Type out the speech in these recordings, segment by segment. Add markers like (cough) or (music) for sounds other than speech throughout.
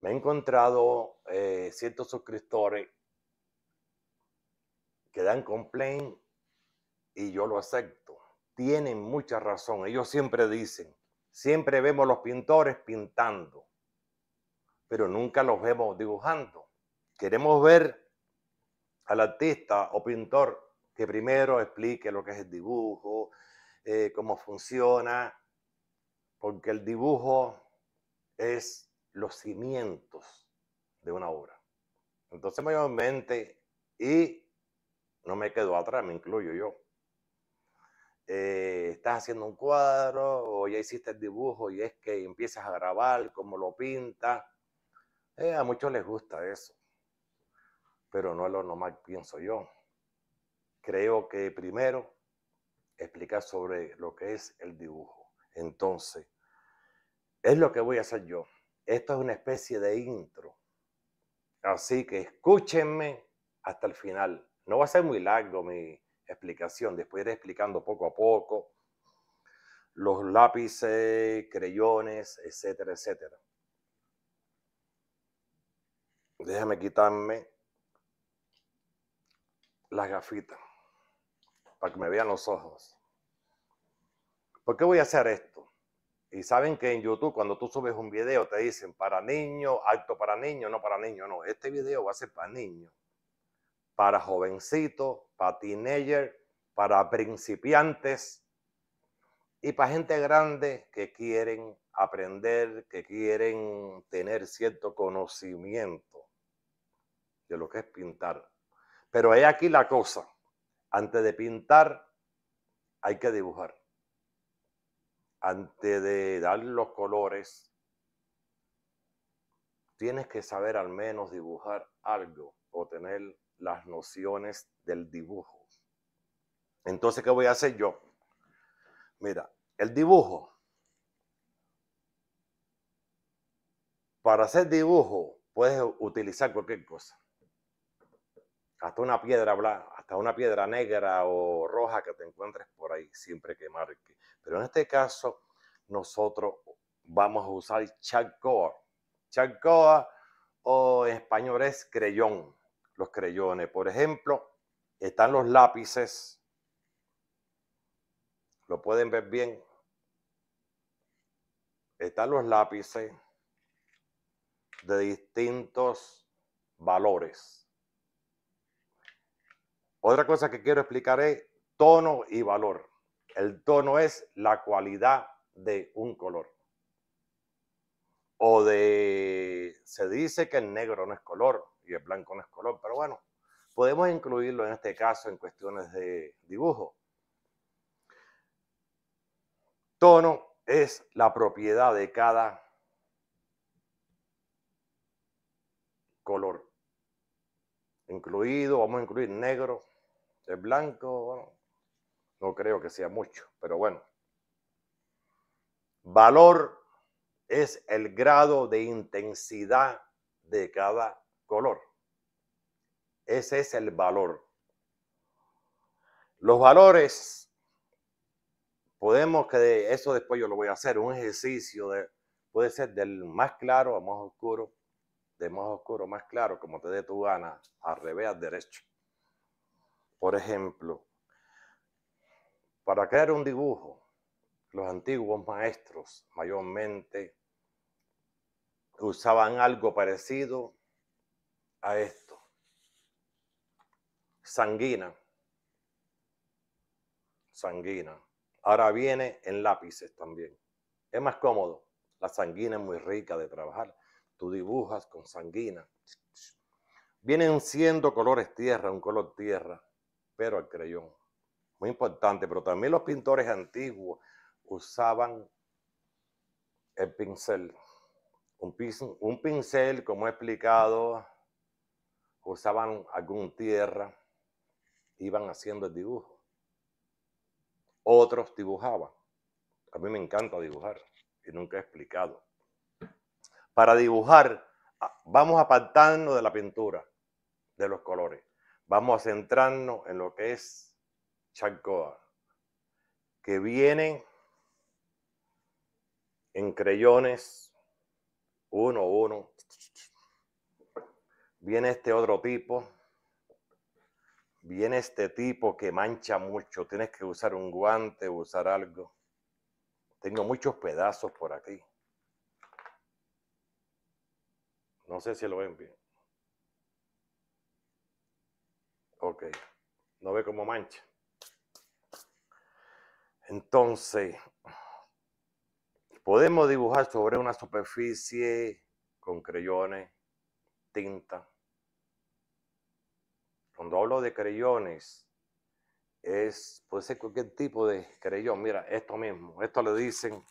me he encontrado eh, ciertos suscriptores que dan complaint y yo lo acepto. Tienen mucha razón. Ellos siempre dicen, siempre vemos los pintores pintando, pero nunca los vemos dibujando. Queremos ver al artista o pintor que primero explique lo que es el dibujo, eh, cómo funciona, porque el dibujo es los cimientos de una obra. Entonces, me mente y no me quedo atrás, me incluyo yo. Eh, estás haciendo un cuadro o ya hiciste el dibujo y es que empiezas a grabar como lo pintas. Eh, a muchos les gusta eso, pero no es lo normal, pienso yo. Creo que primero explicar sobre lo que es el dibujo. Entonces, es lo que voy a hacer yo. Esto es una especie de intro. Así que escúchenme hasta el final. No va a ser muy largo mi explicación. Después iré explicando poco a poco los lápices, creyones, etcétera, etcétera. Déjame quitarme las gafitas para que me vean los ojos. ¿Por qué voy a hacer esto? Y saben que en YouTube, cuando tú subes un video, te dicen para niños, alto para niños, no para niños, no. Este video va a ser para niños, para jovencitos, para teenagers, para principiantes y para gente grande que quieren aprender, que quieren tener cierto conocimiento de lo que es pintar. Pero hay aquí la cosa, antes de pintar hay que dibujar antes de dar los colores, tienes que saber al menos dibujar algo o tener las nociones del dibujo. Entonces, ¿qué voy a hacer yo? Mira, el dibujo. Para hacer dibujo puedes utilizar cualquier cosa. Hasta una piedra blanca, hasta una piedra negra o roja que te encuentres por ahí, siempre que marque. Pero en este caso, nosotros vamos a usar Chacoa. Chacoa o en español es creyón, los creyones. Por ejemplo, están los lápices. Lo pueden ver bien. Están los lápices de distintos valores. Otra cosa que quiero explicar es tono y valor. El tono es la cualidad de un color. O de, se dice que el negro no es color y el blanco no es color, pero bueno, podemos incluirlo en este caso en cuestiones de dibujo. Tono es la propiedad de cada color. Incluido, vamos a incluir negro, el blanco, bueno, no creo que sea mucho, pero bueno. Valor es el grado de intensidad de cada color. Ese es el valor. Los valores, podemos que eso después yo lo voy a hacer, un ejercicio de, puede ser del más claro a más oscuro, de más oscuro a más claro, como te dé tu gana, al revés, derecho. Por ejemplo, para crear un dibujo, los antiguos maestros mayormente usaban algo parecido a esto. Sanguina. Sanguina. Ahora viene en lápices también. Es más cómodo. La sanguina es muy rica de trabajar. Tú dibujas con sanguina. Vienen siendo colores tierra, un color tierra, pero al creyón muy importante, pero también los pintores antiguos usaban el pincel. Un pincel, como he explicado, usaban algún tierra, iban haciendo el dibujo. Otros dibujaban. A mí me encanta dibujar y nunca he explicado. Para dibujar, ah, vamos a apartarnos de la pintura, de los colores. Vamos a centrarnos en lo que es Chacoa, que viene en creyones, uno, uno. Viene este otro tipo, viene este tipo que mancha mucho, tienes que usar un guante, usar algo. Tengo muchos pedazos por aquí. No sé si lo ven bien. Ok. No ve cómo mancha. Entonces, podemos dibujar sobre una superficie con creyones, tinta. Cuando hablo de creyones, es, puede ser cualquier tipo de creyón. Mira, esto mismo, esto le dicen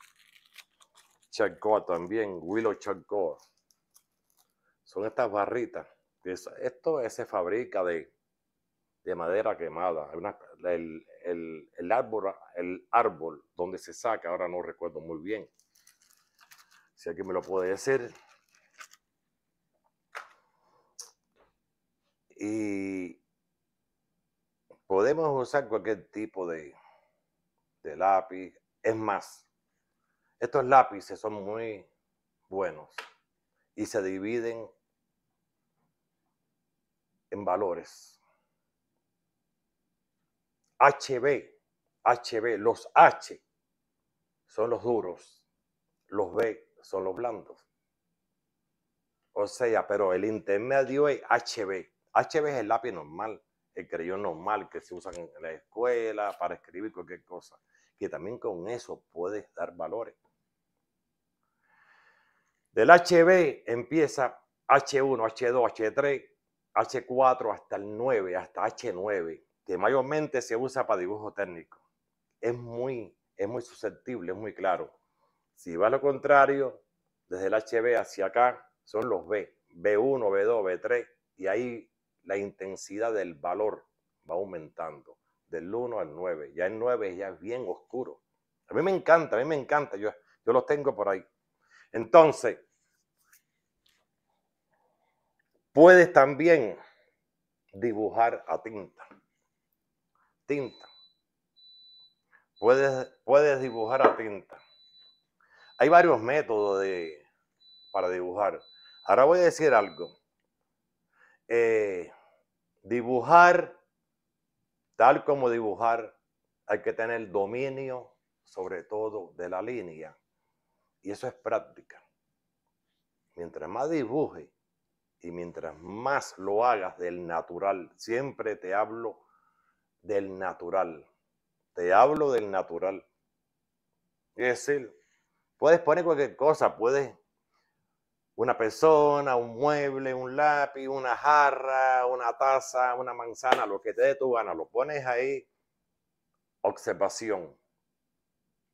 charcoal también, willow charcoal. Son estas barritas. Esto se fabrica de, madera quemada. el, el, árbol, el árbol donde se saca, ahora no recuerdo muy bien. Si alguien me lo puede decir. Y podemos usar cualquier tipo de, de lápiz. Es más, estos lápices son muy buenos y se dividen en valores. HB, HB, los H son los duros, los B son los blandos. O sea, pero el intermedio es HB. HB es el lápiz normal, el creyón normal que se usa en la escuela para escribir cualquier cosa. Que también con eso puedes dar valores. Del HB empieza H1, H2, H3, H4 hasta el 9, hasta H9 que mayormente se usa para dibujo técnico. Es muy, es muy susceptible, es muy claro. Si va lo contrario, desde el HB hacia acá son los B, B1, B2, B3, y ahí la intensidad del valor va aumentando, del 1 al 9. Ya el 9 ya es bien oscuro. A mí me encanta, a mí me encanta, yo, yo los tengo por ahí. Entonces, puedes también dibujar a tinta tinta. Puedes, puedes dibujar a tinta. Hay varios métodos para dibujar. Ahora voy a decir algo. Eh, dibujar, tal como dibujar, hay que tener dominio sobre todo de la línea. Y eso es práctica. Mientras más dibuje y mientras más lo hagas del natural, siempre te hablo del natural. Te hablo del natural. Es decir, puedes poner cualquier cosa, puedes una persona, un mueble, un lápiz, una jarra, una taza, una manzana, lo que te dé tu gana, lo pones ahí. Observación.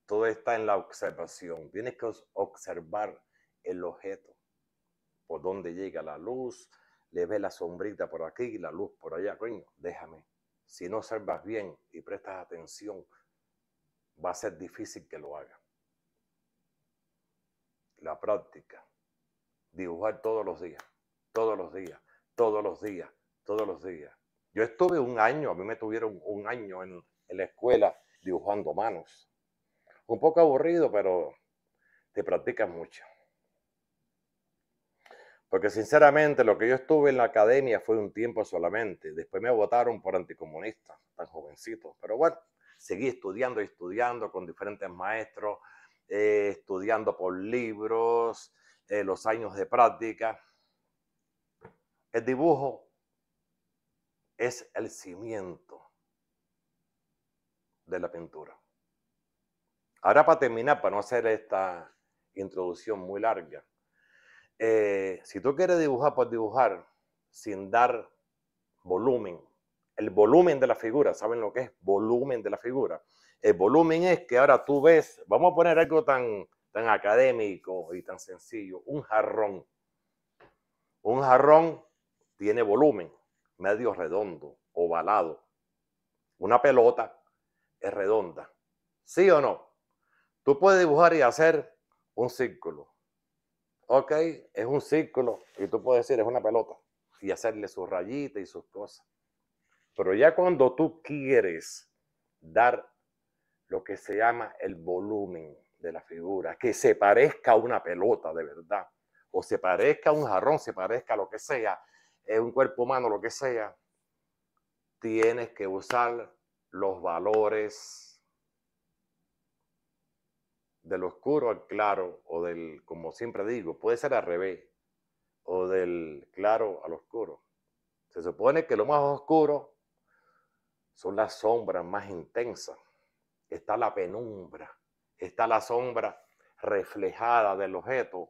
Todo está en la observación. Tienes que observar el objeto. Por dónde llega la luz, le ve la sombrita por aquí, la luz por allá. Coño, déjame si no observas bien y prestas atención, va a ser difícil que lo hagas. La práctica, dibujar todos los días, todos los días, todos los días, todos los días. Yo estuve un año, a mí me tuvieron un año en, en la escuela dibujando manos. Un poco aburrido, pero te practicas mucho. Porque sinceramente lo que yo estuve en la academia fue un tiempo solamente. Después me votaron por anticomunista, tan jovencito. Pero bueno, seguí estudiando y estudiando con diferentes maestros, eh, estudiando por libros, eh, los años de práctica. El dibujo es el cimiento de la pintura. Ahora para terminar, para no hacer esta introducción muy larga, eh, si tú quieres dibujar, puedes dibujar sin dar volumen. El volumen de la figura, ¿saben lo que es volumen de la figura? El volumen es que ahora tú ves, vamos a poner algo tan, tan académico y tan sencillo, un jarrón. Un jarrón tiene volumen, medio redondo, ovalado. Una pelota es redonda. ¿Sí o no? Tú puedes dibujar y hacer un círculo, ok, es un círculo y tú puedes decir es una pelota y hacerle sus rayitas y sus cosas. Pero ya cuando tú quieres dar lo que se llama el volumen de la figura, que se parezca a una pelota de verdad, o se parezca a un jarrón, se parezca a lo que sea, es un cuerpo humano, lo que sea, tienes que usar los valores del oscuro al claro o del, como siempre digo, puede ser al revés o del claro al oscuro. Se supone que lo más oscuro son las sombras más intensas. Está la penumbra, está la sombra reflejada del objeto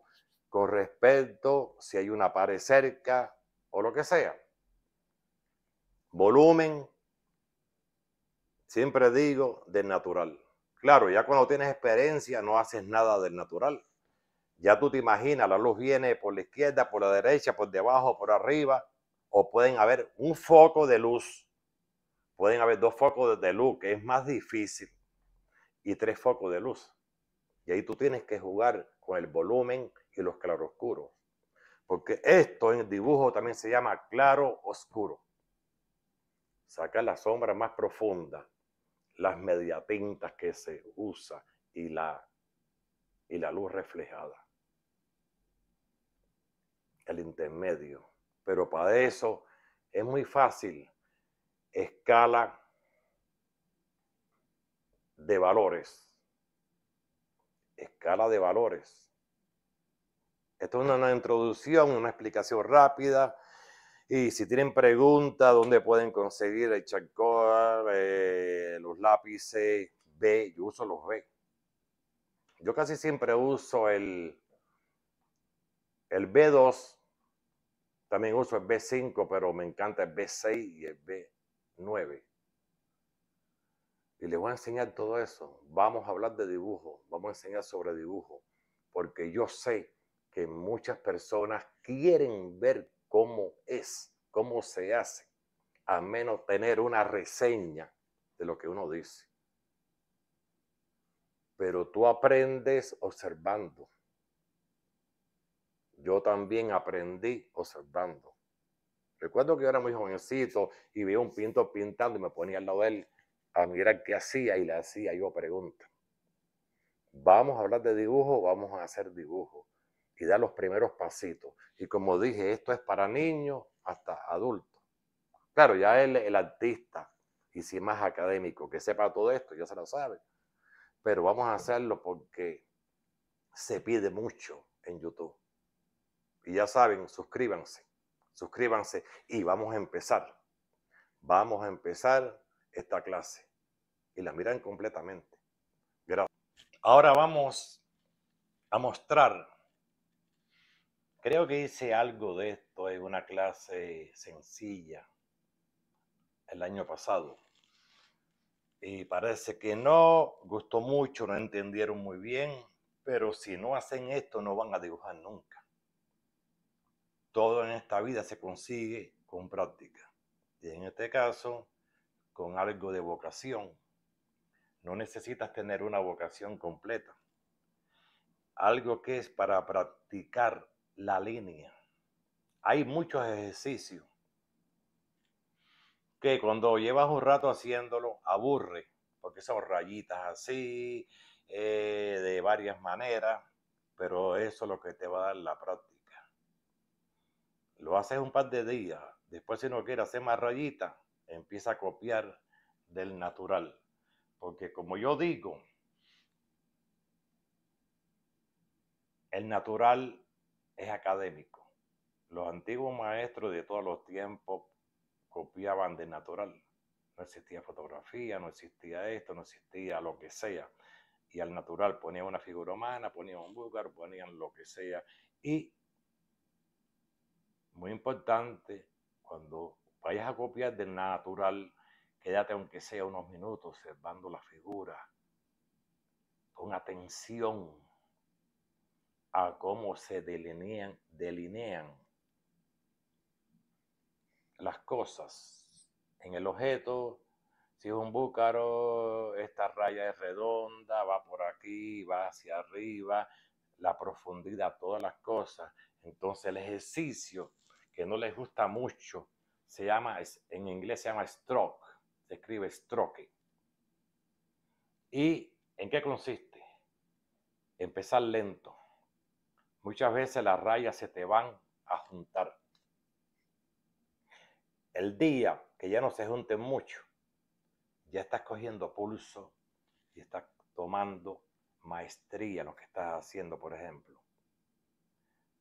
con respecto si hay una pared cerca o lo que sea. Volumen, siempre digo, del natural. Claro, ya cuando tienes experiencia no haces nada del natural. Ya tú te imaginas, la luz viene por la izquierda, por la derecha, por debajo, por arriba, o pueden haber un foco de luz. Pueden haber dos focos de luz, que es más difícil, y tres focos de luz. Y ahí tú tienes que jugar con el volumen y los claroscuros. Porque esto en el dibujo también se llama claro oscuro. Saca la sombra más profunda las mediatintas que se usa y la, y la luz reflejada. El intermedio. Pero para eso es muy fácil. Escala de valores. Escala de valores. Esto es una introducción, una explicación rápida y si tienen preguntas, ¿dónde pueden conseguir el charcoal, eh, los lápices B? Yo uso los B. Yo casi siempre uso el, el B2, también uso el B5, pero me encanta el B6 y el B9. Y les voy a enseñar todo eso. Vamos a hablar de dibujo, vamos a enseñar sobre dibujo, porque yo sé que muchas personas quieren ver cómo es, cómo se hace, a menos tener una reseña de lo que uno dice. Pero tú aprendes observando. Yo también aprendí observando. Recuerdo que yo era muy jovencito y vi un pintor pintando y me ponía al lado de él a mirar qué hacía y le hacía yo preguntas. Vamos a hablar de dibujo, vamos a hacer dibujo y da los primeros pasitos. Y como dije, esto es para niños hasta adultos. Claro, ya es el artista, y si más académico, que sepa todo esto, ya se lo sabe. Pero vamos a hacerlo porque se pide mucho en YouTube. Y ya saben, suscríbanse, suscríbanse y vamos a empezar. Vamos a empezar esta clase. Y la miran completamente. Gracias. Ahora vamos a mostrar Creo que hice algo de esto en una clase sencilla el año pasado. Y parece que no, gustó mucho, no entendieron muy bien, pero si no hacen esto no van a dibujar nunca. Todo en esta vida se consigue con práctica. Y en este caso, con algo de vocación. No necesitas tener una vocación completa. Algo que es para practicar la línea. Hay muchos ejercicios que cuando llevas un rato haciéndolo aburre, porque son rayitas así, eh, de varias maneras, pero eso es lo que te va a dar la práctica. Lo haces un par de días, después si no quieres hacer más rayitas, empieza a copiar del natural, porque como yo digo, el natural es académico. Los antiguos maestros de todos los tiempos copiaban de natural. No existía fotografía, no existía esto, no existía lo que sea. Y al natural ponían una figura humana, ponían un búlgaro, ponían lo que sea. Y, muy importante, cuando vayas a copiar del natural, quédate aunque sea unos minutos observando la figura, con atención, a cómo se delinean, delinean las cosas en el objeto. Si es un búcaro, esta raya es redonda, va por aquí, va hacia arriba, la profundidad, todas las cosas. Entonces el ejercicio que no les gusta mucho se llama, en inglés se llama stroke, se escribe stroke. ¿Y en qué consiste? Empezar lento Muchas veces las rayas se te van a juntar. El día que ya no se junten mucho, ya estás cogiendo pulso y estás tomando maestría en lo que estás haciendo, por ejemplo.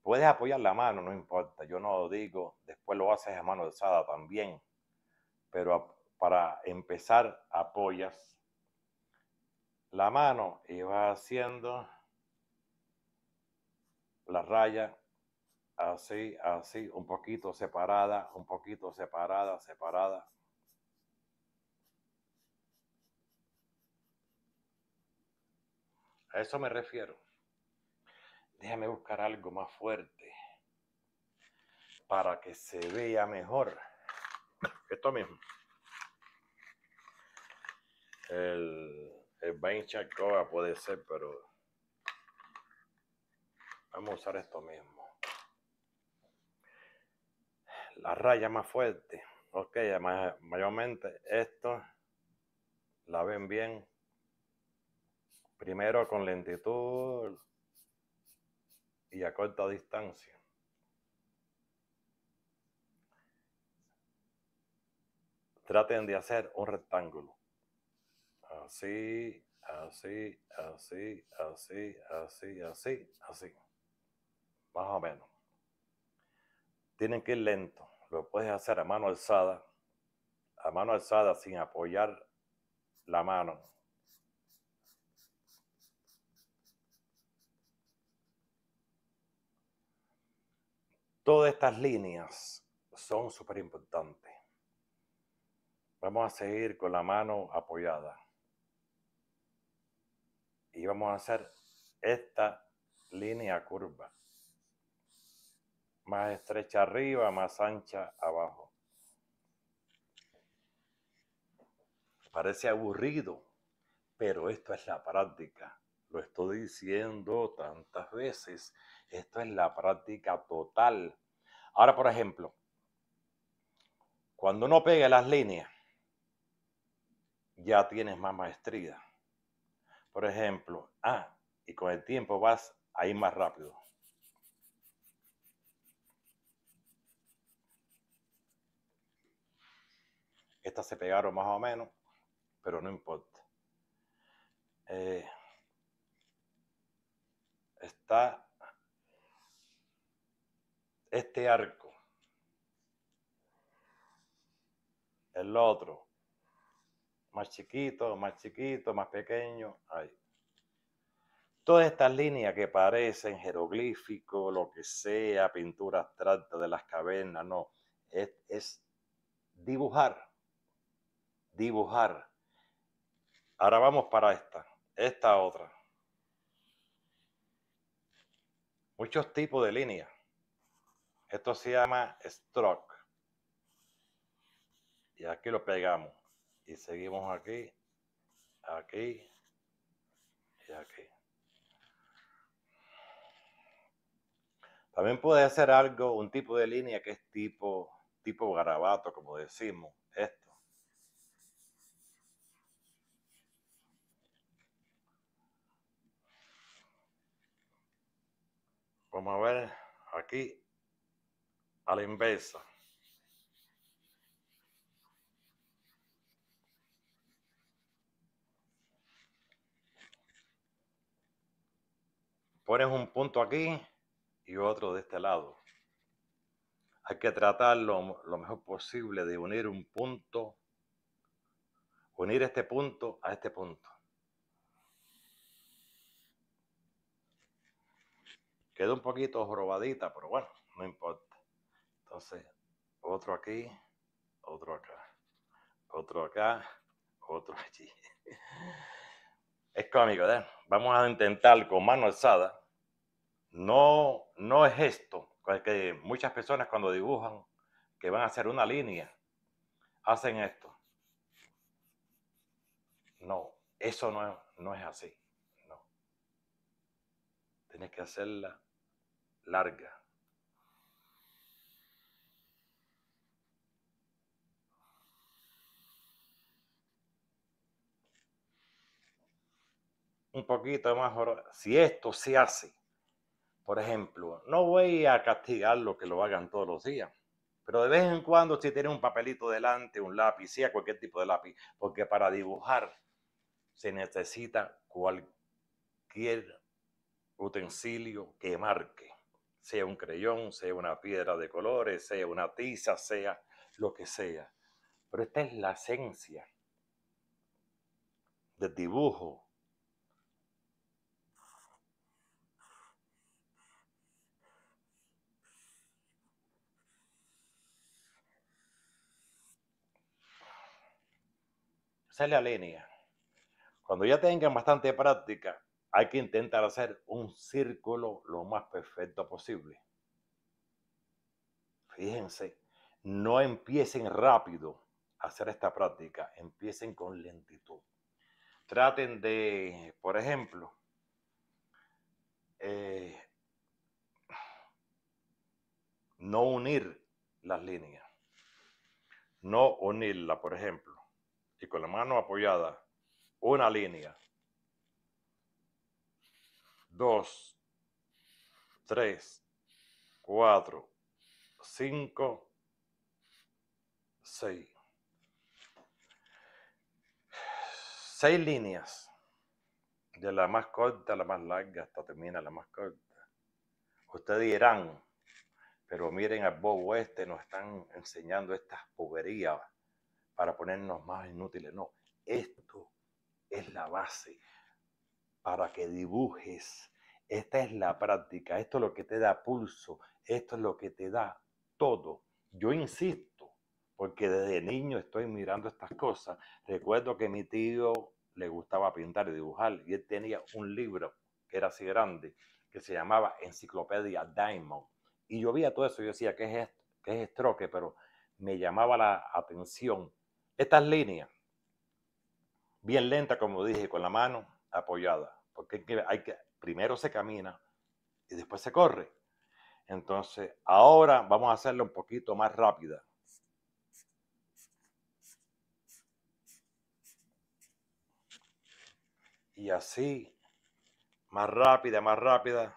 Puedes apoyar la mano, no importa, yo no lo digo, después lo haces a mano alzada también, pero para empezar apoyas la mano y vas haciendo la raya así, así, un poquito separada, un poquito separada, separada. A eso me refiero. Déjame buscar algo más fuerte para que se vea mejor. Esto mismo. El, el puede ser, pero Vamos a usar esto mismo. La raya más fuerte. Ok, mayormente esto la ven bien. Primero con lentitud y a corta distancia. Traten de hacer un rectángulo. Así, así, así, así, así, así, así más o menos. Tienen que ir lento. Lo puedes hacer a mano alzada, a mano alzada sin apoyar la mano. Todas estas líneas son súper importantes. Vamos a seguir con la mano apoyada. Y vamos a hacer esta línea curva más estrecha arriba, más ancha abajo. Parece aburrido, pero esto es la práctica. Lo estoy diciendo tantas veces. Esto es la práctica total. Ahora, por ejemplo, cuando uno pega las líneas, ya tienes más maestría. Por ejemplo, ah, y con el tiempo vas ahí ir más rápido. Estas se pegaron más o menos, pero no importa. Eh, está este arco. El otro. Más chiquito, más chiquito, más pequeño. Ahí. Todas estas líneas que parecen jeroglífico. lo que sea, pintura abstracta de las cavernas, no. es dibujar dibujar. Ahora vamos para esta, esta otra. Muchos tipos de líneas. Esto se llama stroke. Y aquí lo pegamos. Y seguimos aquí, aquí y aquí. También puede hacer algo, un tipo de línea que es tipo, tipo garabato, como decimos. Este. Vamos a ver aquí a la inversa. Pones un punto aquí y otro de este lado. Hay que tratar lo mejor posible de unir un punto, unir este punto a este punto. Quedó un poquito jorobadita, pero bueno, no importa. Entonces, otro aquí, otro acá, otro acá, otro allí. Es cómico, ¿eh? Vamos a intentar con mano alzada. No, no es esto, pues, que muchas personas cuando dibujan que van a hacer una línea, hacen esto. No, eso no, no es así. No. Tienes que hacerla larga. Un poquito más, si esto se hace, por ejemplo, no voy a castigar lo que lo hagan todos los días, pero de vez en cuando si tiene un papelito delante, un lápiz, sea cualquier tipo de lápiz, porque para dibujar se necesita cualquier utensilio que marque sea un creyón, sea una piedra de colores, sea una tiza, sea lo que sea. Pero esta es la esencia del dibujo. Sale es la línea. Cuando ya tengan bastante práctica, hay que intentar hacer un círculo lo más perfecto posible. Fíjense, no empiecen rápido a hacer esta práctica, empiecen con lentitud. Traten de, por ejemplo, eh, no unir las líneas, no unirla, por ejemplo, y con la mano apoyada, una línea 2, tres, cuatro, 5, 6. Seis líneas, de la más corta a la más larga, hasta termina la más corta. Ustedes dirán, pero miren al bobo este, nos están enseñando estas poverías para ponernos más inútiles. No, esto es la base para que dibujes. Esta es la práctica, esto es lo que te da pulso, esto es lo que te da todo. Yo insisto, porque desde niño estoy mirando estas cosas. Recuerdo que mi tío le gustaba pintar y dibujar y él tenía un libro que era así grande, que se llamaba Enciclopedia Diamond. Y yo veía todo eso yo decía, ¿qué es esto? ¿Qué es esto? Pero me llamaba la atención estas líneas, bien lenta como dije, con la mano, apoyada, porque hay que, primero se camina y después se corre. Entonces, ahora vamos a hacerlo un poquito más rápida. Y así, más rápida, más rápida.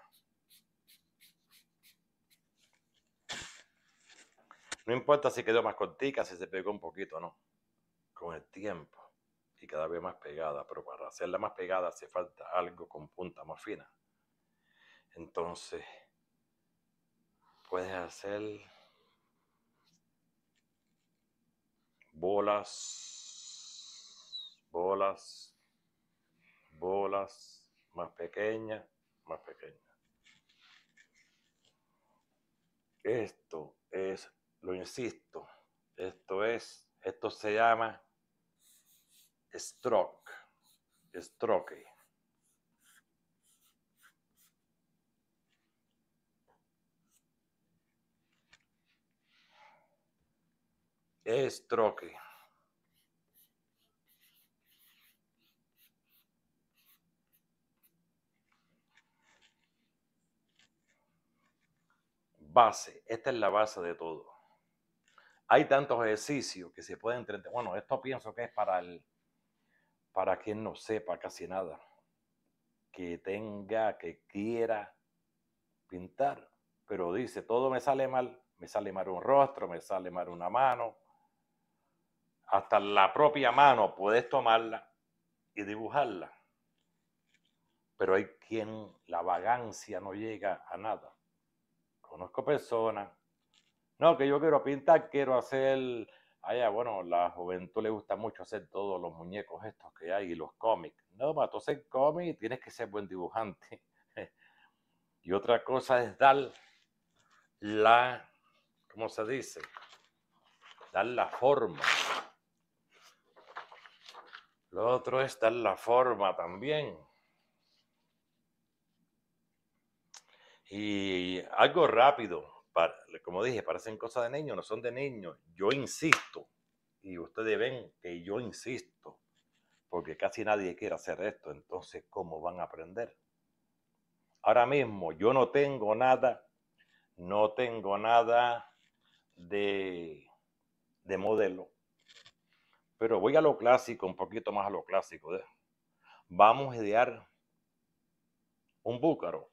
No importa si quedó más cortica, si se pegó un poquito no. Con el tiempo y cada vez más pegada, pero para hacerla más pegada hace falta algo con punta más fina. Entonces, puedes hacer bolas, bolas, bolas más pequeñas, más pequeñas. Esto es, lo insisto, esto es, esto se llama Stroke. Stroke. Stroke. Base. Esta es la base de todo. Hay tantos ejercicios que se pueden... Bueno, esto pienso que es para el para quien no sepa casi nada, que tenga, que quiera pintar, pero dice, todo me sale mal, me sale mal un rostro, me sale mal una mano, hasta la propia mano puedes tomarla y dibujarla, pero hay quien la vagancia no llega a nada. Conozco personas, no, que yo quiero pintar, quiero hacer Ah, ya, bueno, la juventud le gusta mucho hacer todos los muñecos estos que hay y los cómics. No, para tú hacer cómic tienes que ser buen dibujante. (laughs) y otra cosa es dar la, ¿cómo se dice? Dar la forma. Lo otro es dar la forma también. Y algo rápido, como dije, parecen cosas de niños, no son de niños. Yo insisto, y ustedes ven que yo insisto, porque casi nadie quiere hacer esto, entonces, ¿cómo van a aprender? Ahora mismo yo no tengo nada, no tengo nada de, modelo, pero voy a lo clásico, un poquito más a lo clásico. ¿eh? Vamos a idear un búcaro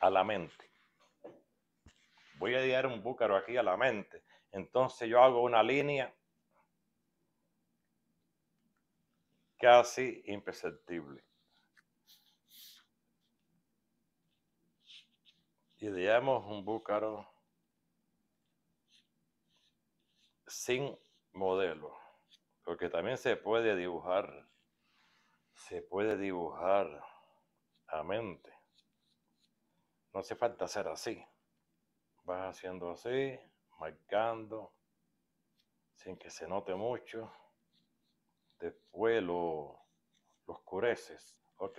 a la mente voy a idear un búcaro aquí a la mente. Entonces yo hago una línea casi imperceptible. Ideamos un búcaro sin modelo, porque también se puede dibujar, se puede dibujar a mente. No hace falta ser así vas haciendo así, marcando, sin que se note mucho. Después lo, oscureces, ok,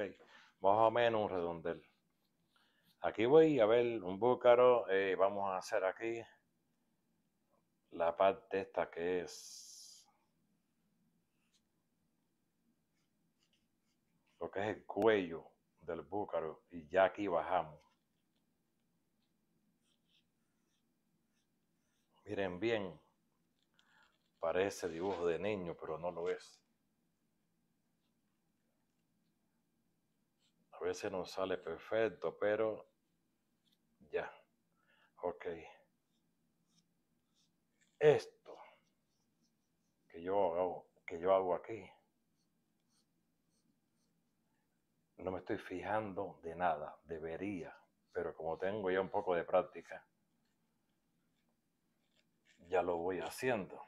más o menos un redondel. Aquí voy a ver un búcaro, eh, vamos a hacer aquí la parte esta que es lo que es el cuello del búcaro y ya aquí bajamos Miren bien, parece dibujo de niño, pero no lo es. A veces no sale perfecto, pero ya. Ok. Esto que yo hago, que yo hago aquí, no me estoy fijando de nada, debería, pero como tengo ya un poco de práctica, ya lo voy haciendo.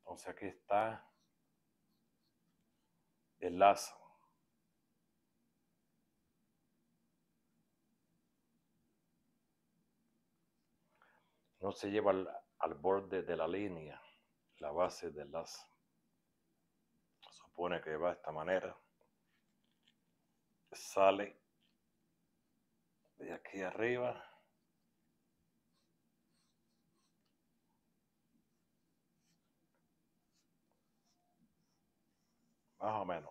Entonces aquí está el lazo. No se lleva al, borde de la línea, la base del lazo. Supone que va de esta manera. Sale de aquí arriba. Más o menos.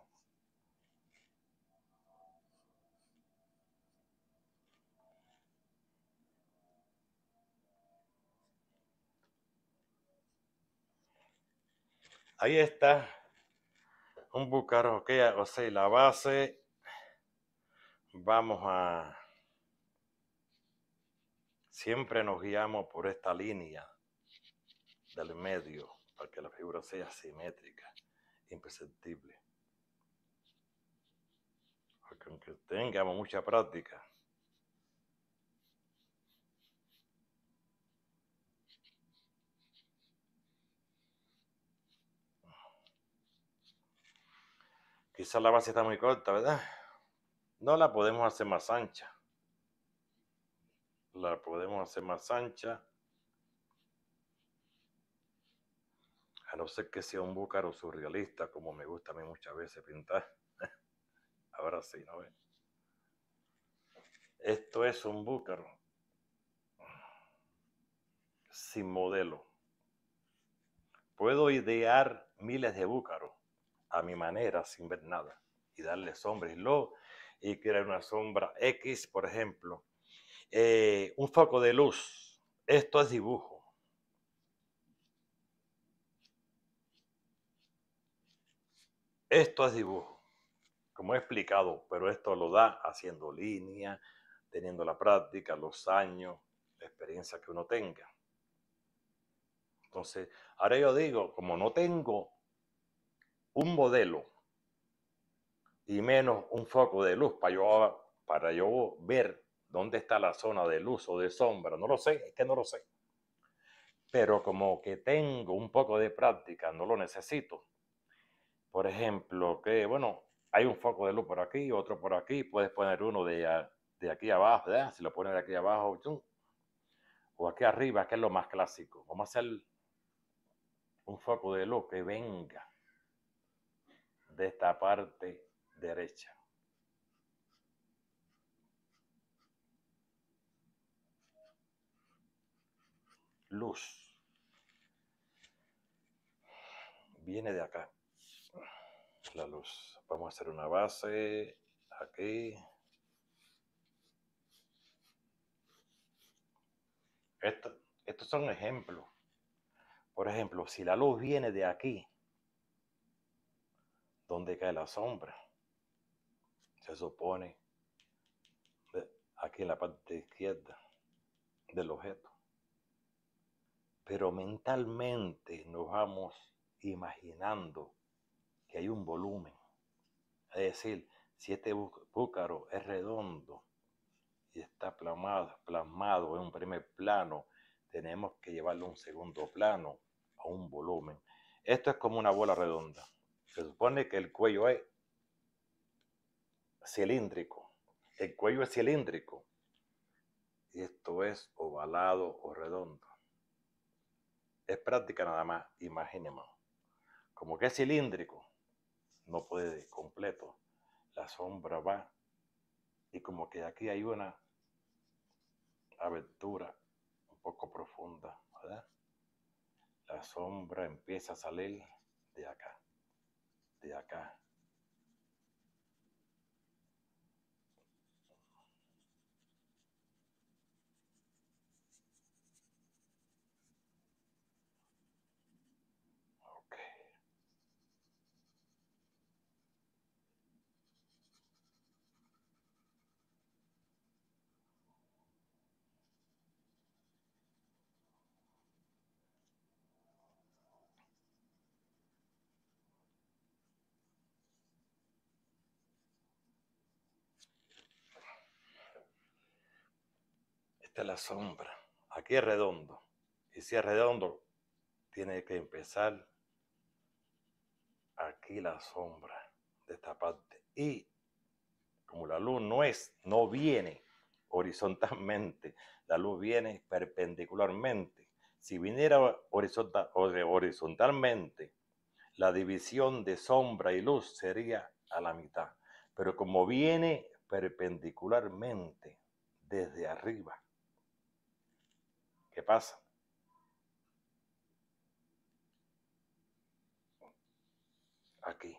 Ahí está un bucaro que o sea, la base. Vamos a siempre nos guiamos por esta línea del medio para que la figura sea simétrica, imperceptible. aunque tengamos mucha práctica, quizás la base está muy corta, ¿verdad? No la podemos hacer más ancha la podemos hacer más ancha. A no ser que sea un búcaro surrealista, como me gusta a mí muchas veces pintar. (laughs) Ahora sí, ¿no Esto es un búcaro sin modelo. Puedo idear miles de búcaros a mi manera sin ver nada y darle sombras y lo y crear una sombra X, por ejemplo, eh, un foco de luz. Esto es dibujo. Esto es dibujo, como he explicado, pero esto lo da haciendo línea, teniendo la práctica, los años, la experiencia que uno tenga. Entonces, ahora yo digo, como no tengo un modelo y menos un foco de luz para yo, para yo ver ¿Dónde está la zona de luz o de sombra? No lo sé, es que no lo sé. Pero como que tengo un poco de práctica, no lo necesito. Por ejemplo, que bueno, hay un foco de luz por aquí, otro por aquí, puedes poner uno de, de aquí abajo, si lo pones de aquí abajo, o aquí arriba, que es lo más clásico. Vamos a hacer un foco de luz que venga de esta parte derecha. luz. Viene de acá, la luz. Vamos a hacer una base aquí. Esto, estos son ejemplos. Por ejemplo, si la luz viene de aquí, donde cae la sombra, se supone aquí en la parte izquierda del objeto pero mentalmente nos vamos imaginando que hay un volumen. Es decir, si este búcaro es redondo y está plasmado, plasmado en un primer plano, tenemos que llevarlo a un segundo plano, a un volumen. Esto es como una bola redonda. Se supone que el cuello es cilíndrico. El cuello es cilíndrico. Y esto es ovalado o redondo es práctica nada más, imaginemos. Como que es cilíndrico, no puede completo. La sombra va y como que aquí hay una aventura un poco profunda, La sombra empieza a salir de acá, de acá, la sombra. Aquí es redondo. Y si es redondo, tiene que empezar aquí la sombra de esta parte. Y como la luz no es, no viene horizontalmente, la luz viene perpendicularmente. Si viniera horizontal, horizontalmente, la división de sombra y luz sería a la mitad. Pero como viene perpendicularmente desde arriba, qué pasa. Aquí.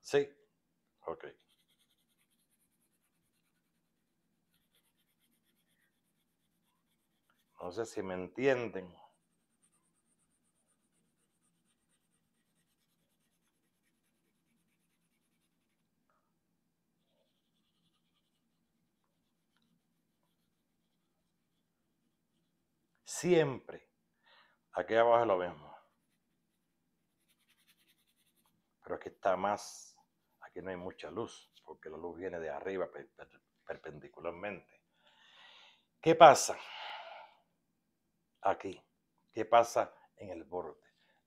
Sí. Ok. No sé si me entienden. siempre. Aquí abajo es lo mismo. Pero aquí está más, aquí no hay mucha luz, porque la luz viene de arriba perpendicularmente. ¿Qué pasa aquí? ¿Qué pasa en el borde?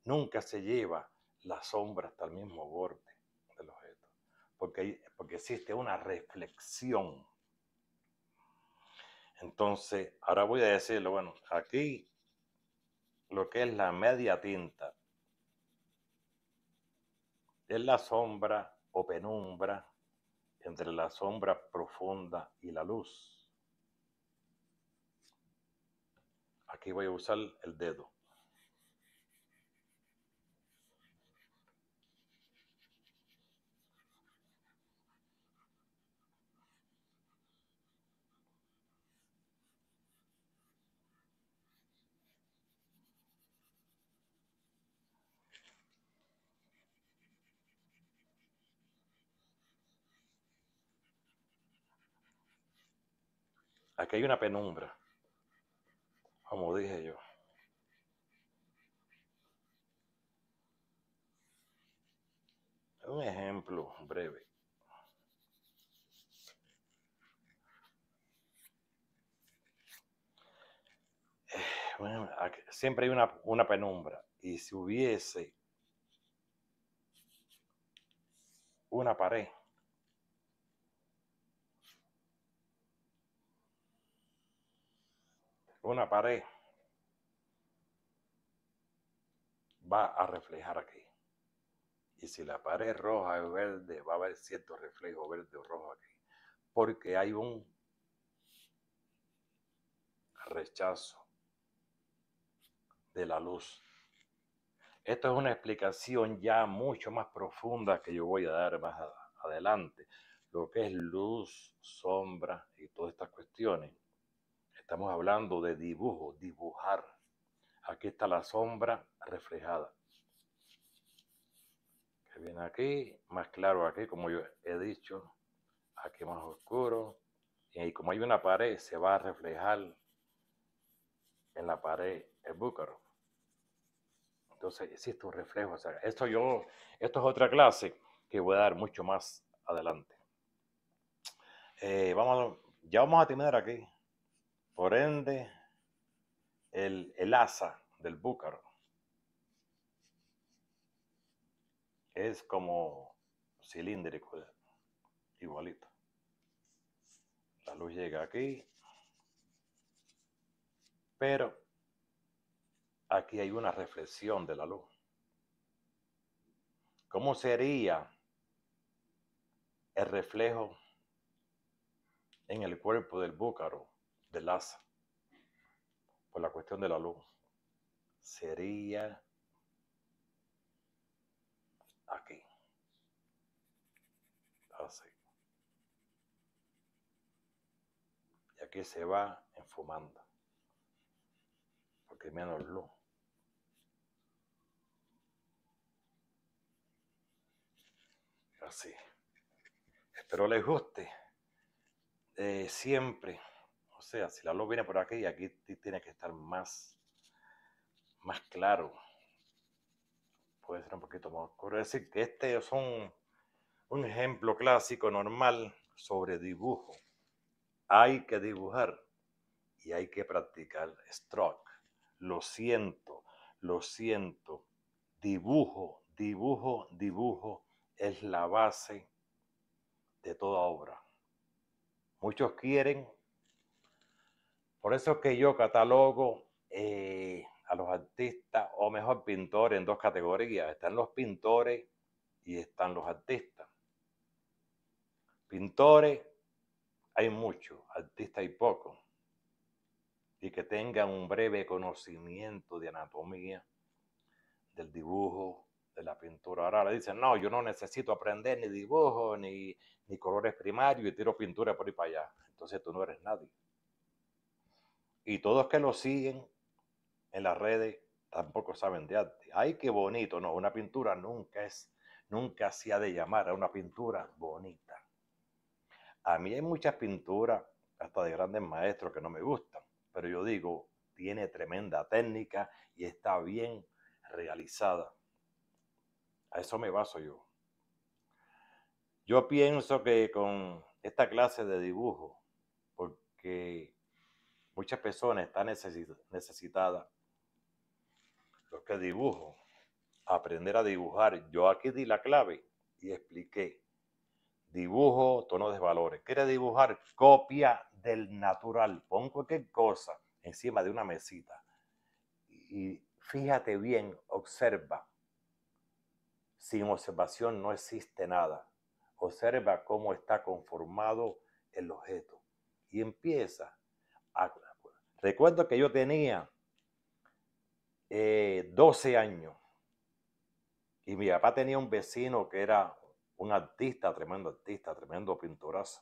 Nunca se lleva la sombra hasta el mismo borde del objeto, porque, porque existe una reflexión entonces, ahora voy a decirlo, bueno, aquí lo que es la media tinta es la sombra o penumbra entre la sombra profunda y la luz. Aquí voy a usar el dedo. Que hay una penumbra, como dije yo. Un ejemplo breve. Eh, siempre hay una, una penumbra y si hubiese una pared una pared va a reflejar aquí. Y si la pared roja es verde, va a haber cierto reflejo verde o rojo aquí. Porque hay un rechazo de la luz. esto es una explicación ya mucho más profunda que yo voy a dar más adelante. Lo que es luz, sombra y todas estas cuestiones. Estamos hablando de dibujo, dibujar. Aquí está la sombra reflejada. Que viene aquí, más claro aquí, como yo he dicho. Aquí más oscuro. Y como hay una pared, se va a reflejar en la pared el búcaro. Entonces existe un reflejo. esto yo, esto es otra clase que voy a dar mucho más adelante. Eh, vamos, ya vamos a terminar aquí. Por ende, el, asa del búcaro es como cilíndrico, igualito. La luz llega aquí, pero aquí hay una reflexión de la luz. ¿Cómo sería el reflejo en el cuerpo del búcaro de las por la cuestión de la luz sería aquí. Así. Y aquí se va enfumando. Porque menos luz. Así. Espero les guste. Eh, siempre o sea, si la luz viene por aquí, aquí tiene que estar más, más claro. Puede ser un poquito más oscuro. Es decir, que este es un, un ejemplo clásico, normal, sobre dibujo. Hay que dibujar y hay que practicar stroke. Lo siento, lo siento. Dibujo, dibujo, dibujo es la base de toda obra. Muchos quieren por eso que yo catalogo eh, a los artistas, o mejor pintores, en dos categorías. Están los pintores y están los artistas. Pintores hay muchos, artistas hay pocos. Y que tengan un breve conocimiento de anatomía, del dibujo, de la pintura. Ahora le dicen, no, yo no necesito aprender ni dibujo, ni, ni colores primarios y tiro pintura por ahí para allá. Entonces tú no eres nadie. Y todos que lo siguen en las redes tampoco saben de arte. Ay, qué bonito. No, una pintura nunca es, nunca se ha de llamar a una pintura bonita. A mí hay muchas pinturas, hasta de grandes maestros, que no me gustan, pero yo digo, tiene tremenda técnica y está bien realizada. A eso me baso yo. Yo pienso que con esta clase de dibujo, porque muchas personas están necesitadas. Lo que dibujo, aprender a dibujar. Yo aquí di la clave y expliqué. Dibujo, tono de valores. Quiere dibujar copia del natural. Pon cualquier cosa encima de una mesita. Y fíjate bien, observa. Sin observación no existe nada. Observa cómo está conformado el objeto. Y empieza a Recuerdo que yo tenía 12 eh, años y mi papá tenía un vecino que era un artista, tremendo artista, tremendo pintorazo.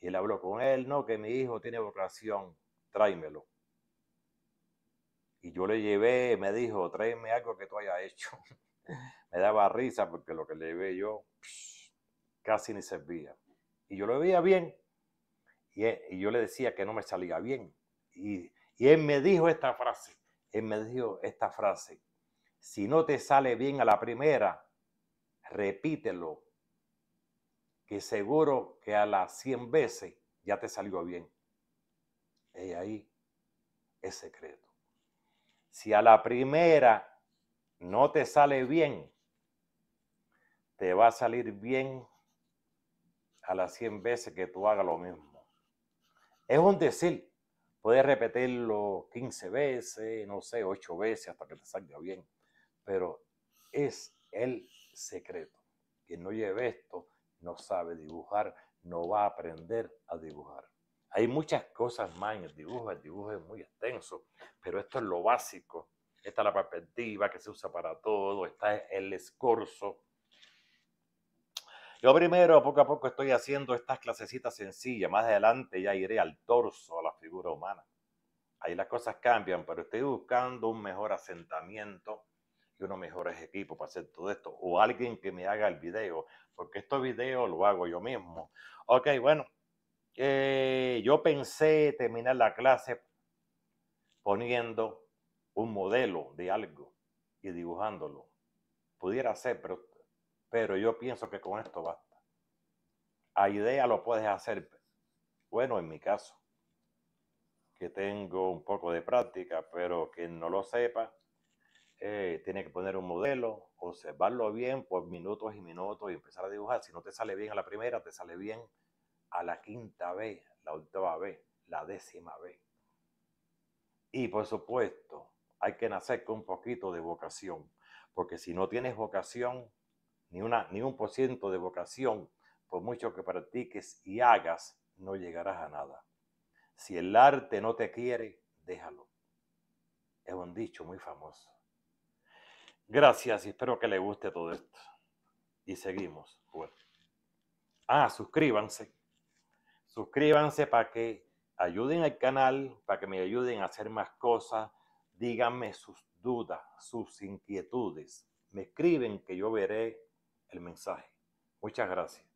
Y él habló con él, no, que mi hijo tiene vocación, tráemelo. Y yo le llevé, me dijo, tráeme algo que tú hayas hecho. (laughs) me daba risa porque lo que le llevé yo casi ni servía. Y yo lo veía bien. y eh, yo le decía que no me salía bien y, él me dijo esta frase, él me dijo esta frase, si no te sale bien a la primera, repítelo, que seguro que a las 100 veces ya te salió bien. Y ahí es secreto. Si a la primera no te sale bien, te va a salir bien a las 100 veces que tú hagas lo mismo. Es un decir, Puedes repetirlo 15 veces, no sé, 8 veces hasta que te salga bien. Pero es el secreto. Quien no lleve esto no sabe dibujar, no va a aprender a dibujar. Hay muchas cosas más en el dibujo, el dibujo es muy extenso, pero esto es lo básico. Esta es la perspectiva que se usa para todo, está el escorzo, yo primero, poco a poco, estoy haciendo estas clasecitas sencillas. Más adelante ya iré al torso, a la figura humana. Ahí las cosas cambian, pero estoy buscando un mejor asentamiento y unos mejores equipos para hacer todo esto. O alguien que me haga el video, porque estos videos lo hago yo mismo. Ok, bueno, eh, yo pensé terminar la clase poniendo un modelo de algo y dibujándolo. Pudiera ser, pero pero yo pienso que con esto basta. A idea lo puedes hacer. Bueno, en mi caso, que tengo un poco de práctica, pero quien no lo sepa, eh, tiene que poner un modelo, observarlo bien por minutos y minutos y empezar a dibujar. Si no te sale bien a la primera, te sale bien a la quinta vez, la octava vez, la décima vez. Y por supuesto, hay que nacer con un poquito de vocación, porque si no tienes vocación, ni, una, ni un por ciento de vocación, por mucho que practiques y hagas, no llegarás a nada. Si el arte no te quiere, déjalo. Es un dicho muy famoso. Gracias y espero que les guste todo esto. Y seguimos. Ah, suscríbanse. Suscríbanse para que ayuden al canal, para que me ayuden a hacer más cosas. Díganme sus dudas, sus inquietudes. Me escriben que yo veré el mensaje. Muchas gracias.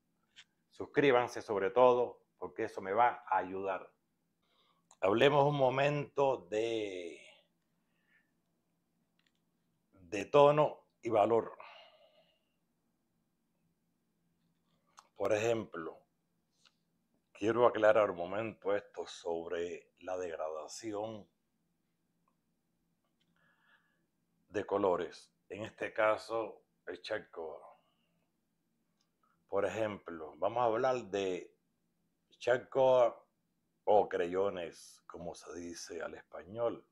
Suscríbanse sobre todo porque eso me va a ayudar. Hablemos un momento de, de tono y valor. Por ejemplo, quiero aclarar un momento esto sobre la degradación de colores. En este caso, el charco por ejemplo, vamos a hablar de Chacor o creyones, como se dice al español.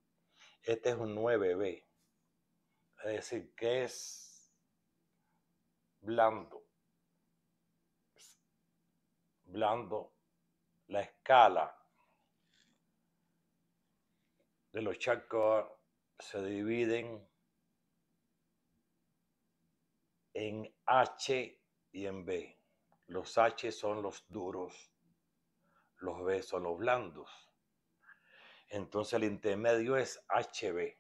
Este es un 9B. Es decir, que es blando. Blando. La escala de los chacos se dividen en H y en B. Los H son los duros, los B son los blandos. Entonces el intermedio es HB.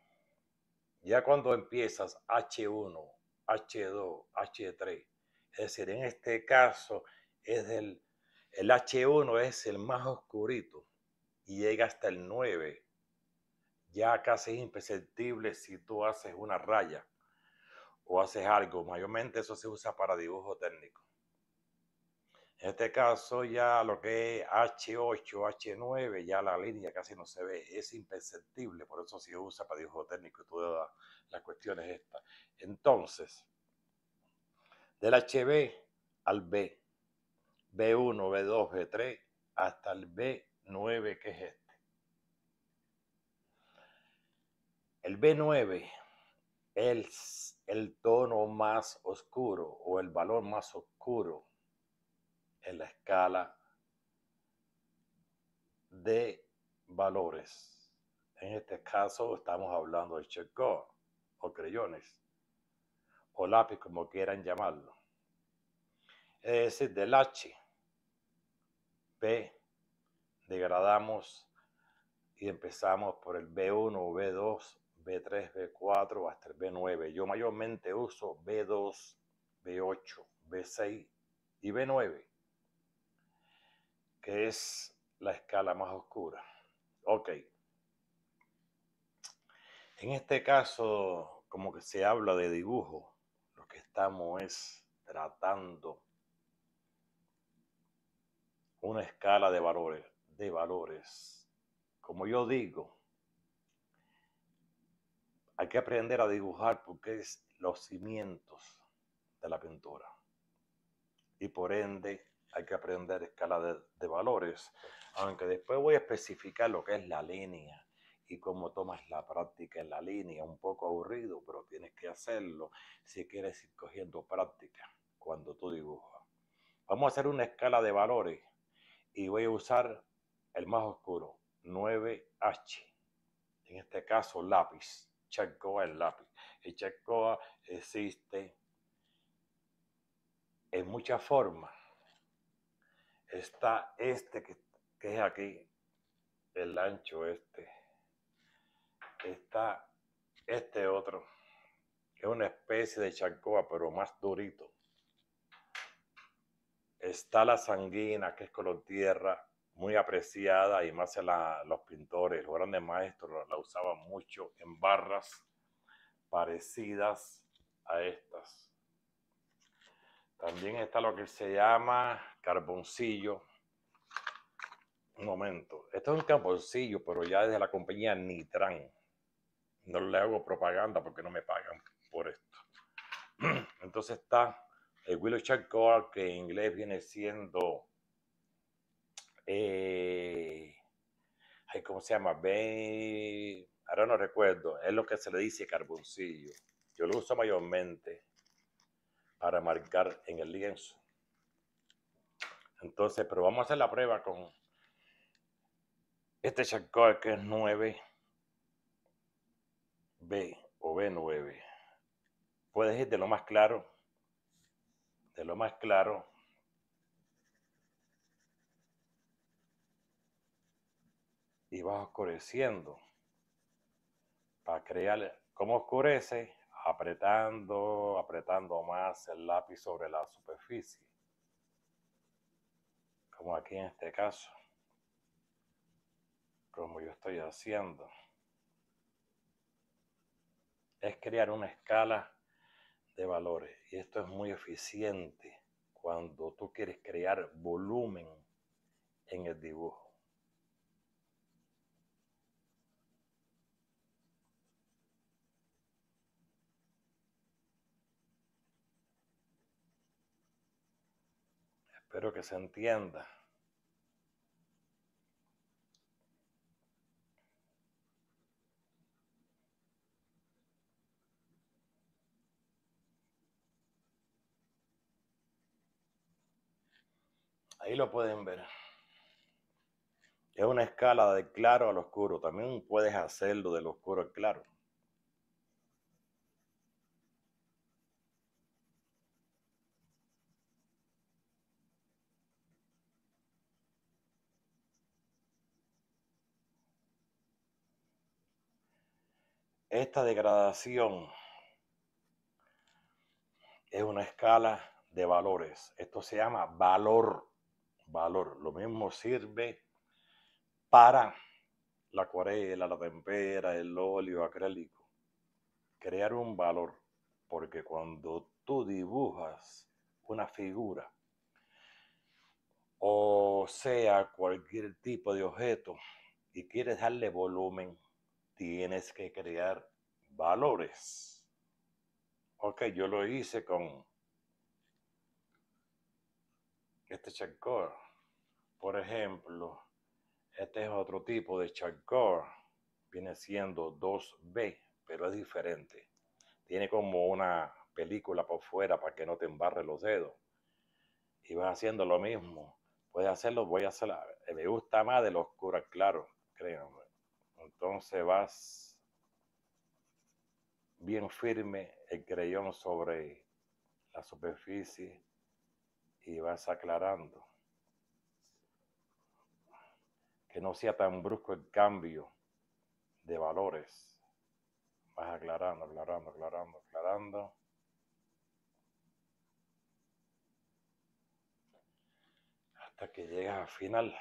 Ya cuando empiezas H1, H2, H3, es decir, en este caso es el H1 es el más oscurito y llega hasta el 9. Ya casi es imperceptible si tú haces una raya o haces algo. Mayormente eso se usa para dibujo técnico. En este caso ya lo que es H8, H9, ya la línea casi no se ve, es imperceptible, por eso se usa para dibujo técnico y todas las cuestiones estas. Entonces, del HB al B, B1, B2, B3, hasta el B9 que es este. El B9 El el tono más oscuro o el valor más oscuro en la escala de valores. En este caso estamos hablando de checo o creyones o lápiz, como quieran llamarlo. Es decir, del H, P, degradamos y empezamos por el B1 o B2 B3, B4 hasta el B9. Yo mayormente uso B2, B8, B6 y B9, que es la escala más oscura. Ok. En este caso, como que se habla de dibujo, lo que estamos es tratando una escala de valores, de valores. Como yo digo, hay que aprender a dibujar porque es los cimientos de la pintura. Y por ende hay que aprender escala de, valores. Aunque después voy a especificar lo que es la línea y cómo tomas la práctica en la línea. Un poco aburrido, pero tienes que hacerlo si quieres ir cogiendo práctica cuando tú dibujas. Vamos a hacer una escala de valores y voy a usar el más oscuro, 9H. En este caso, lápiz. Chacoa el lápiz. El chacoa existe en muchas formas. Está este que, es aquí, el ancho este. Está este otro, que es una especie de chacoa pero más durito. Está la sanguina, que es color tierra, muy apreciada y más a los pintores, los grandes maestros la usaban mucho en barras parecidas a estas. También está lo que se llama carboncillo. Un momento, esto es un carboncillo, pero ya desde la compañía Nitran. No le hago propaganda porque no me pagan por esto. (clears throat) Entonces está el Willow Charcoal, que en inglés viene siendo eh, ¿Cómo se llama? ahora no recuerdo. Es lo que se le dice carboncillo. Yo lo uso mayormente para marcar en el lienzo. Entonces, pero vamos a hacer la prueba con este charcoal que es 9B o B9. Puedes ir de lo más claro, de lo más claro y oscureciendo para crear como oscurece apretando, apretando más el lápiz sobre la superficie, como aquí en este caso, como yo estoy haciendo, es crear una escala de valores y esto es muy eficiente cuando tú quieres crear volumen en el dibujo. Espero que se entienda. Ahí lo pueden ver. Es una escala de claro al oscuro. También puedes hacerlo del oscuro al claro. Esta degradación es una escala de valores. Esto se llama valor. Valor. Lo mismo sirve para la acuarela, la tempera, el óleo acrílico. Crear un valor. Porque cuando tú dibujas una figura, o sea cualquier tipo de objeto, y quieres darle volumen, tienes que crear valores. Ok, yo lo hice con este checker. Por ejemplo, este es otro tipo de checker, Viene siendo 2B, pero es diferente. Tiene como una película por fuera para que no te embarre los dedos. Y vas haciendo lo mismo. Puedes hacerlo, voy a hacer. Me gusta más de los oscura claro, créanme. Entonces vas bien firme el creyón sobre la superficie y vas aclarando. Que no sea tan brusco el cambio de valores. Vas aclarando, aclarando, aclarando, aclarando. Hasta que llegas al final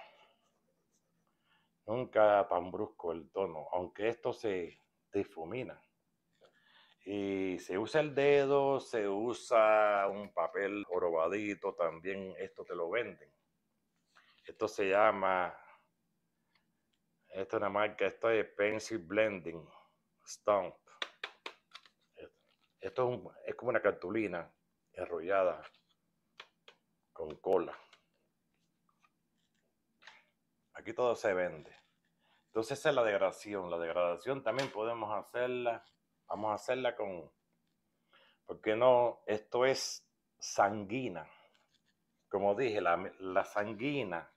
nunca tan brusco el tono, aunque esto se difumina. Y se usa el dedo, se usa un papel jorobadito, también esto te lo venden. Esto se llama, esta es una marca, esto es Pencil Blending Stump Esto es, es como una cartulina enrollada con cola. Aquí todo se vende. Entonces esa es la degradación. La degradación también podemos hacerla. Vamos a hacerla con... Porque no, esto es sanguina. Como dije, la, sanguina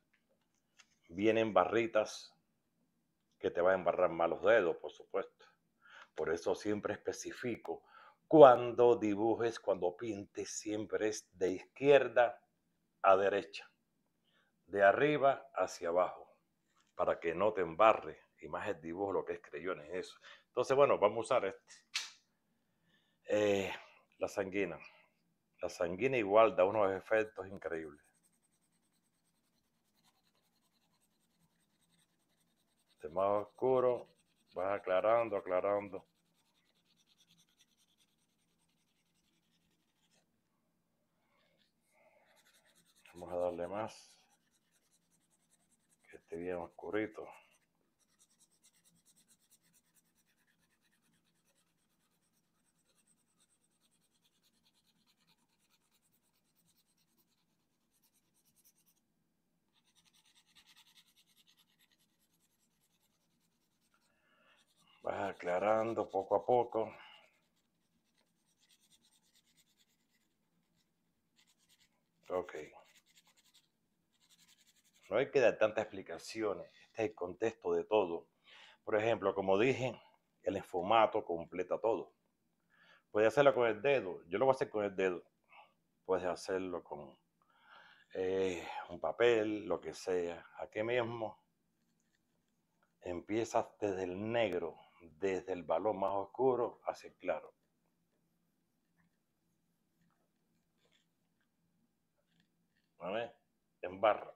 viene en barritas que te va a embarrar malos dedos, por supuesto. Por eso siempre especifico. Cuando dibujes, cuando pintes, siempre es de izquierda a derecha, de arriba hacia abajo para que no te embarre. Y más el dibujo, lo que es creyón es eso. Entonces, bueno, vamos a usar este. Eh, la sanguina. La sanguina igual da unos efectos increíbles. De este más oscuro, vas aclarando, aclarando. Vamos a darle más esté más oscurito. Vas aclarando poco a poco. Okay. No hay que dar tantas explicaciones, este es el contexto de todo. Por ejemplo, como dije, el esfumato completa todo. puede hacerlo con el dedo, yo lo voy a hacer con el dedo. Puedes hacerlo con eh, un papel, lo que sea. Aquí mismo empiezas desde el negro, desde el balón más oscuro hacia el claro. En barra.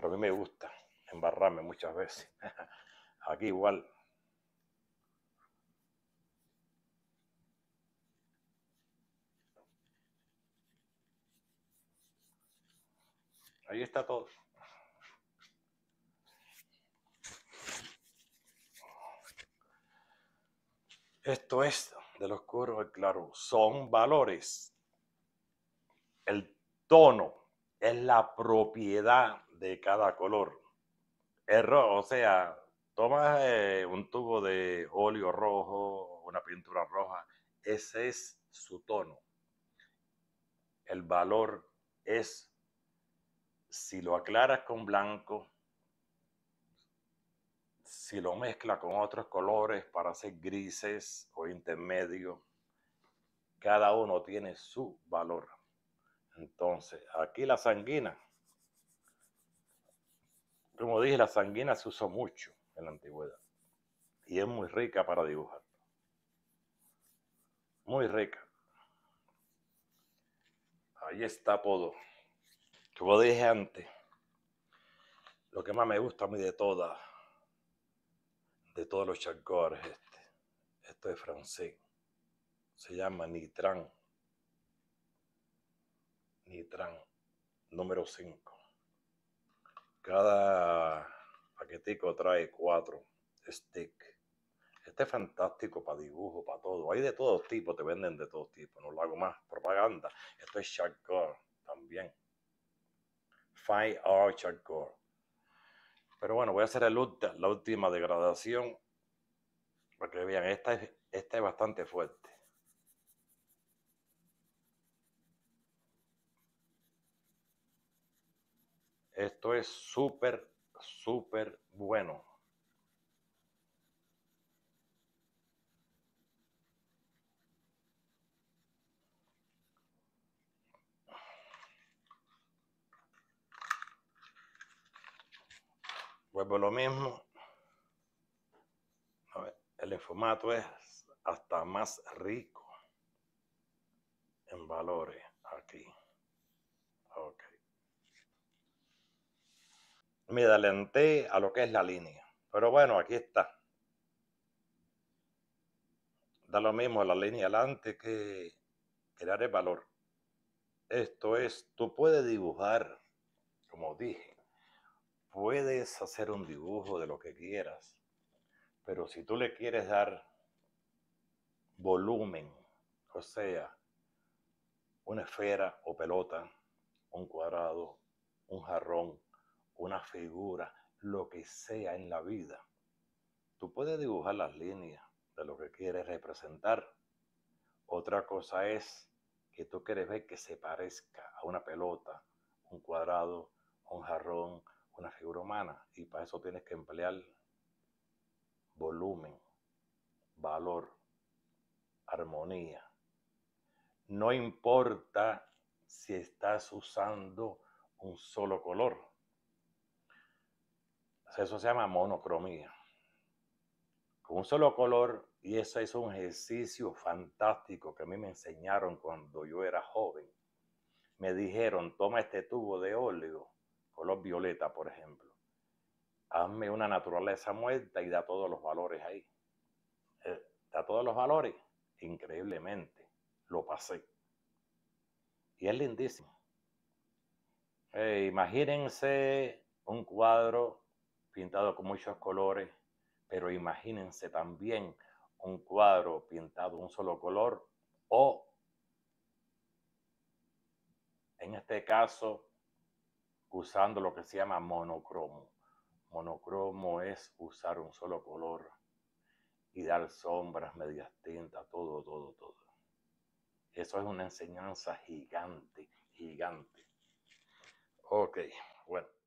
Pero a mí me gusta embarrarme muchas veces. (laughs) Aquí igual. Ahí está todo. Esto es los oscuro al claro. Son valores. El tono es la propiedad de cada color. o sea, tomas eh, un tubo de óleo rojo, una pintura roja, ese es su tono. El valor es, si lo aclaras con blanco, si lo mezclas con otros colores para hacer grises o intermedio. cada uno tiene su valor. Entonces, aquí la sanguina como dije, la sanguina se usó mucho en la antigüedad y es muy rica para dibujar. Muy rica. Ahí está todo. Como dije antes, lo que más me gusta a mí de todas, de todos los es este, esto es francés. Se llama Nitran. Nitran, número 5. Cada paquetico trae cuatro stick. Este es fantástico para dibujo, para todo. Hay de todos tipos, te venden de todos tipos. No lo hago más. Propaganda. Esto es charcoal también. Fine art charcoal. Pero bueno, voy a hacer la última degradación para que vean. Esta es, esta es bastante fuerte. Esto es súper, súper bueno. Vuelvo lo mismo. el formato es hasta más rico en valores aquí. me adelanté a lo que es la línea. Pero bueno, aquí está. Da lo mismo la línea delante que crear el valor. Esto es, tú puedes dibujar, como dije, puedes hacer un dibujo de lo que quieras, pero si tú le quieres dar volumen, o sea, una esfera o pelota, un cuadrado, un jarrón, una figura, lo que sea en la vida. Tú puedes dibujar las líneas de lo que quieres representar. Otra cosa es que tú quieres ver que se parezca a una pelota, un cuadrado, un jarrón, una figura humana. Y para eso tienes que emplear volumen, valor, armonía. No importa si estás usando un solo color eso se llama monocromía. Con un solo color, y eso es un ejercicio fantástico que a mí me enseñaron cuando yo era joven. Me dijeron, toma este tubo de óleo, color violeta, por ejemplo. Hazme una naturaleza muerta y da todos los valores ahí. Eh, da todos los valores, increíblemente. Lo pasé. Y es lindísimo. Eh, imagínense un cuadro pintado con muchos colores, pero imagínense también un cuadro pintado un solo color o, en este caso, usando lo que se llama monocromo. Monocromo es usar un solo color y dar sombras, medias tintas, todo, todo, todo. Eso es una enseñanza gigante, gigante. Ok, bueno.